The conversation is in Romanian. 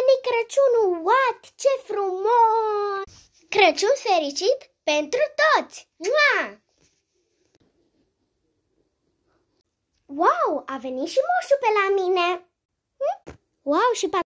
venit Crăciunul, what, ce frumos! Crăciun fericit pentru toți! Mua! Wow, a venit și moșul pe la mine! Hm? Wow, și pat-